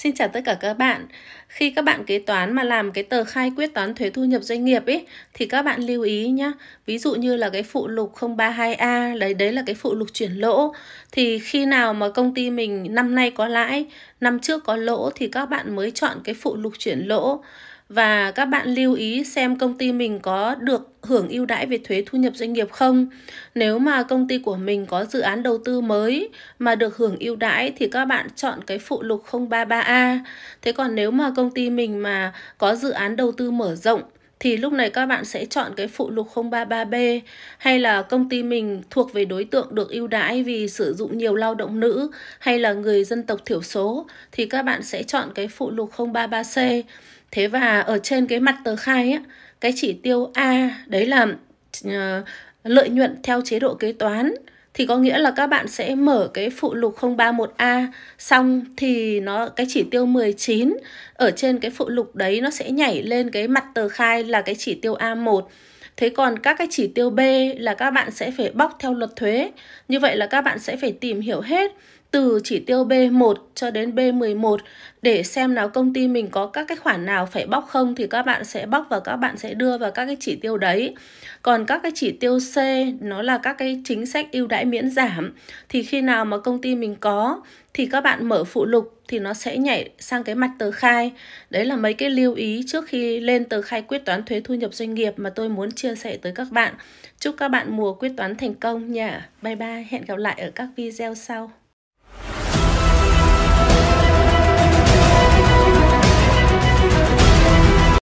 Xin chào tất cả các bạn. Khi các bạn kế toán mà làm cái tờ khai quyết toán thuế thu nhập doanh nghiệp ấy thì các bạn lưu ý nhá. Ví dụ như là cái phụ lục 032A đấy đấy là cái phụ lục chuyển lỗ thì khi nào mà công ty mình năm nay có lãi, năm trước có lỗ thì các bạn mới chọn cái phụ lục chuyển lỗ và các bạn lưu ý xem công ty mình có được hưởng ưu đãi về thuế thu nhập doanh nghiệp không. Nếu mà công ty của mình có dự án đầu tư mới mà được hưởng ưu đãi thì các bạn chọn cái phụ lục 033A. Thế còn nếu mà công ty mình mà có dự án đầu tư mở rộng thì lúc này các bạn sẽ chọn cái phụ lục 033B hay là công ty mình thuộc về đối tượng được ưu đãi vì sử dụng nhiều lao động nữ hay là người dân tộc thiểu số thì các bạn sẽ chọn cái phụ lục 033C. Thế và ở trên cái mặt tờ khai á, cái chỉ tiêu A đấy là uh, lợi nhuận theo chế độ kế toán thì có nghĩa là các bạn sẽ mở cái phụ lục 031A xong thì nó cái chỉ tiêu 19 ở trên cái phụ lục đấy nó sẽ nhảy lên cái mặt tờ khai là cái chỉ tiêu A1 Thế còn các cái chỉ tiêu B là các bạn sẽ phải bóc theo luật thuế. Như vậy là các bạn sẽ phải tìm hiểu hết từ chỉ tiêu B1 cho đến B11 để xem nào công ty mình có các cái khoản nào phải bóc không thì các bạn sẽ bóc và các bạn sẽ đưa vào các cái chỉ tiêu đấy. Còn các cái chỉ tiêu C nó là các cái chính sách ưu đãi miễn giảm thì khi nào mà công ty mình có thì các bạn mở phụ lục thì nó sẽ nhảy sang cái mặt tờ khai. Đấy là mấy cái lưu ý trước khi lên tờ khai quyết toán thuế thu nhập doanh nghiệp mà tôi muốn chia sẻ tới các bạn. Chúc các bạn mùa quyết toán thành công nha. Bye bye, hẹn gặp lại ở các video sau.